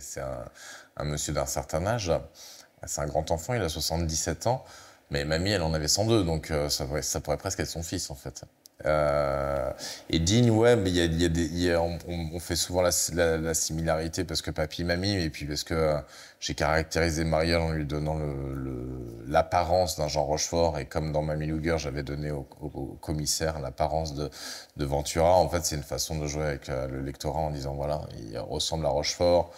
c'est un, monsieur d'un certain âge. C'est un grand enfant, il a 77 ans. Mais mamie, elle en avait 102, donc euh, ça, pourrait, presque être son fils, en fait. Euh, et Dean, ouais, mais on, fait souvent la, similarité parce que papy, mamie, et puis parce que euh, j'ai caractérisé Marielle en lui donnant l'apparence d'un Jean Rochefort, et comme dans Mamie Luger, j'avais donné au, commissaire l'apparence de, Ventura, en fait, c'est une façon de jouer avec le lectorat en disant, voilà, il ressemble à Rochefort,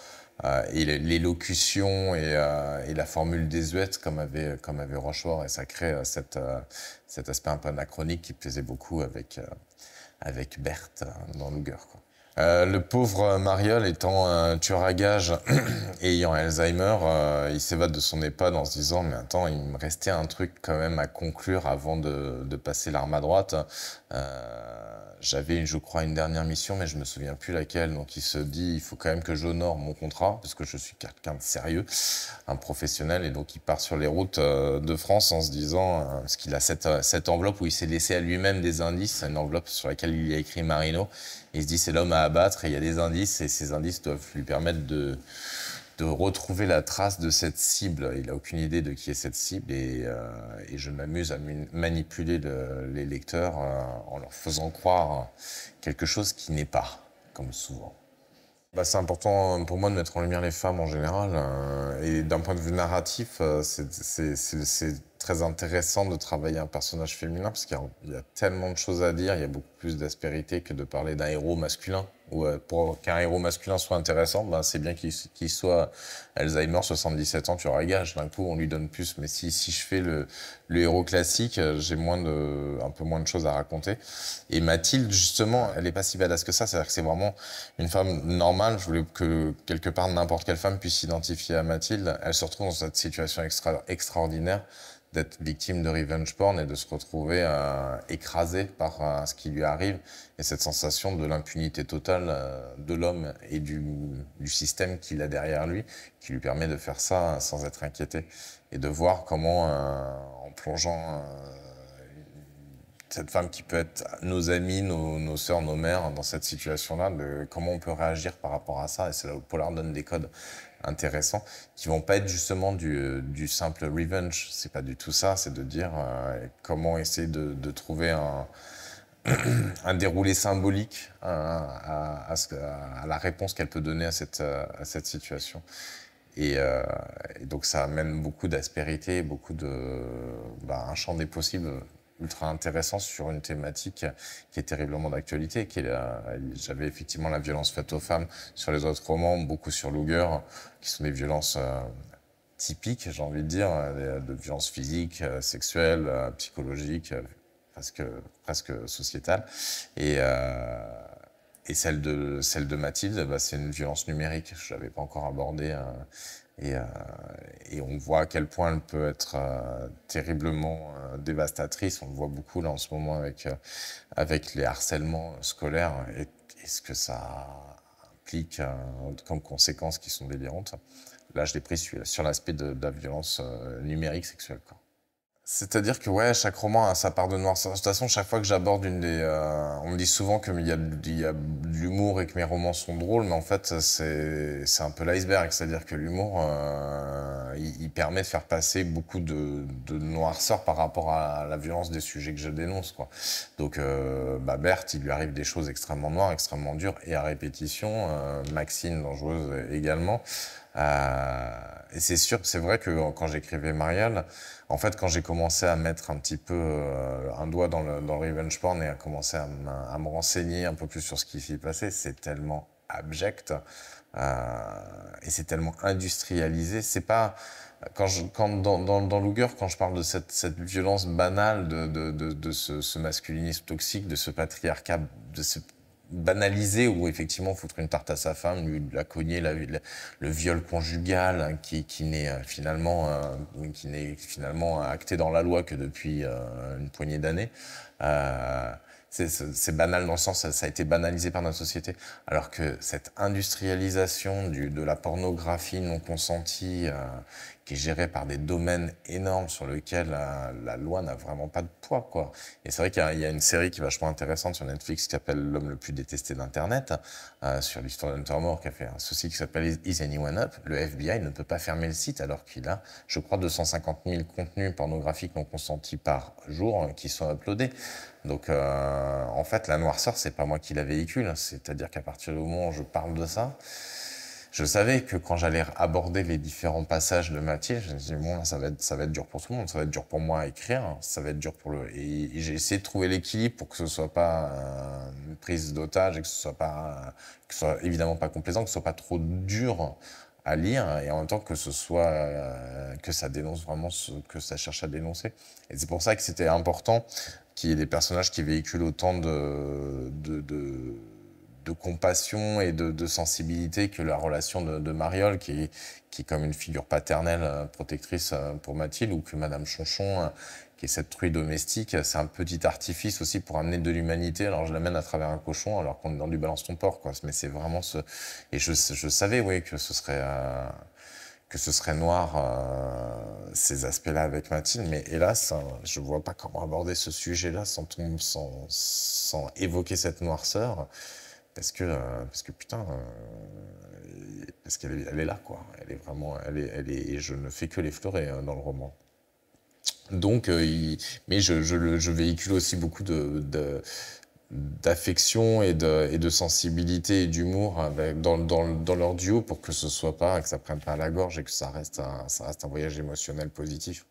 euh, et l'élocution euh, et, la formule désuète comme avait, comme avait Rochefort, et ça crée euh, cet aspect un peu anachronique qui plaisait beaucoup avec, avec Berthe dans Luger. le pauvre Mariol étant un tueur à gages ayant Alzheimer, il s'évade de son EHPAD en se disant mais attends il me restait un truc quand même à conclure avant de, de passer l'arme à droite j'avais, je crois, une dernière mission, mais je me souviens plus laquelle. Donc il se dit, il faut quand même que j'honore mon contrat, parce que je suis quelqu'un de sérieux, un professionnel. Et donc il part sur les routes euh, de France en se disant, euh, parce qu'il a euh, cette, enveloppe où il s'est laissé à lui-même des indices, une enveloppe sur laquelle il y a écrit Marino. il se dit, c'est l'homme à abattre, et il y a des indices, et ces indices doivent lui permettre de de retrouver la trace de cette cible. Il n'a aucune idée de qui est cette cible et, euh, je m'amuse à manipuler les lecteurs euh, en leur faisant croire quelque chose qui n'est pas, comme souvent. Bah, c'est important pour moi de mettre en lumière les femmes en général. Hein, et d'un point de vue narratif, euh, c'est très intéressant de travailler un personnage féminin parce qu'il y, a tellement de choses à dire, il y a beaucoup plus d'aspérité que de parler d'un héros masculin. Euh, pour qu'un héros masculin soit intéressant, ben, c'est bien qu'il soit Alzheimer, 77 ans, tu gage. d'un coup on lui donne plus. Mais si, je fais le, le héros classique, euh, j'ai moins de, un peu moins de choses à raconter. Et Mathilde, justement, elle n'est pas si badass que ça, c'est-à-dire que c'est vraiment une femme normale. Je voulais que quelque part n'importe quelle femme puisse s'identifier à Mathilde. Elle se retrouve dans cette situation extra, extraordinaire d'être victime de revenge porn et de se retrouver euh, écrasé par euh, ce qui lui arrive et cette sensation de l'impunité totale euh, de l'homme et du, du système qu'il a derrière lui qui lui permet de faire ça sans être inquiété et de voir comment en plongeant cette femme qui peut être nos amies, nos, nos sœurs, nos mères, dans cette situation-là, comment on peut réagir par rapport à ça. Et c'est là où Polar donne des codes intéressants qui vont pas être justement du, euh, simple revenge. C'est pas du tout ça. C'est de dire euh, comment essayer de, trouver un, déroulé symbolique euh, à, ce, la réponse qu'elle peut donner à cette, cette situation. Et, donc ça amène beaucoup d'aspérité, beaucoup de bah, un champ des possibles ultra intéressant sur une thématique qui est terriblement d'actualité. Qui j'avais effectivement la violence faite aux femmes sur les autres romans, beaucoup sur Luger, qui sont des violences euh, typiques, j'ai envie de dire, euh, de violences physiques, euh, sexuelles, psychologiques, presque, presque sociétales. Et, et celle de, celle de Mathilde, bah, c'est une violence numérique. Je l'avais pas encore abordée. Euh, et, on voit à quel point elle peut être euh, terriblement euh, dévastatrice. On le voit beaucoup là en ce moment avec, avec les harcèlements scolaires et, ce que ça implique comme conséquences qui sont délirantes. Là, je l'ai pris sur, l'aspect de, la violence numérique sexuelle. C'est-à-dire que ouais, chaque roman a sa part de noirceur. De toute façon, chaque fois que j'aborde une des, euh, on me dit souvent qu'il y, y a, de l'humour et que mes romans sont drôles, mais en fait, c'est un peu l'iceberg. C'est-à-dire que l'humour, euh, il, permet de faire passer beaucoup de, de, noirceur par rapport à la violence des sujets que je dénonce. Quoi. Donc, euh, bah, Berthe, il lui arrive des choses extrêmement noires, extrêmement dures et à répétition. Maxine, dangereuse également. Euh, et c'est sûr, c'est vrai que quand j'écrivais marielle en fait, quand j'ai commencé à mettre un petit peu euh, un doigt dans le, revenge porn et à commencer à, me renseigner un peu plus sur ce qui s'y passait, c'est tellement abject euh, et c'est tellement industrialisé. C'est pas quand, je, quand dans, dans, Luger, quand je parle de cette, violence banale de, de, de, ce, ce, masculinisme toxique, de ce patriarcat, de ce banalisé ou effectivement foutre une tarte à sa femme, lui la cogner, la, le viol conjugal hein, qui, n'est euh, finalement euh, qui n'est finalement acté dans la loi que depuis euh, une poignée d'années. c'est banal dans le sens ça, ça a été banalisé par notre société, alors que cette industrialisation du, de la pornographie non consentie qui est géré par des domaines énormes sur lesquels euh, la, loi n'a vraiment pas de poids. Quoi. Et c'est vrai qu'il y, a une série qui est vachement intéressante sur Netflix qui s'appelle L'homme le plus détesté d'Internet, euh, sur l'histoire d'Hunter Moore qui a fait un souci qui s'appelle Is Anyone Up. Le FBI ne peut pas fermer le site alors qu'il a, je crois, 250 000 contenus pornographiques non consentis par jour euh, qui sont uploadés. Donc, en fait, la noirceur, c'est pas moi qui la véhicule. C'est-à-dire qu'à partir du moment où je parle de ça, je savais que quand j'allais aborder les différents passages de Mathilde, je me disais, bon, là, ça va, être, ça va être dur pour tout le monde, ça va être dur pour moi à écrire, ça va être dur pour le. Et, j'ai essayé de trouver l'équilibre pour que ce soit pas une euh, prise d'otage et que ce soit pas. Euh, soit évidemment pas complaisant, que ce soit pas trop dur à lire et en même temps que ce soit euh, que ça dénonce vraiment ce que ça cherche à dénoncer et c'est pour ça que c'était important qu'il y ait des personnages qui véhiculent autant de, de de compassion et de, sensibilité que la relation de, de Mariol, qui, qui est comme une figure paternelle euh, protectrice euh, pour Mathilde, ou que Madame Chonchon, euh, qui est cette truie domestique, c'est un petit artifice aussi pour amener de l'humanité. Alors je l'amène à travers un cochon, alors qu'on est dans du balance ton porc, quoi. Mais c'est vraiment ce. Et je, je, savais, oui, que ce serait. que ce serait noir ces aspects-là avec Mathilde, mais hélas, hein, je vois pas comment aborder ce sujet-là sans, sans, sans évoquer cette noirceur parce que, euh, parce que putain, euh, parce qu'elle elle est là, quoi. Elle est vraiment, elle est, elle est, et je ne fais que l'effleurer hein, dans le roman. Donc, euh, mais je, je, véhicule aussi beaucoup de, d'affection et de, et de sensibilité et d'humour dans, dans, dans, leur duo pour que ce soit pas, que ça prenne pas à la gorge et que ça reste ça reste un voyage émotionnel positif.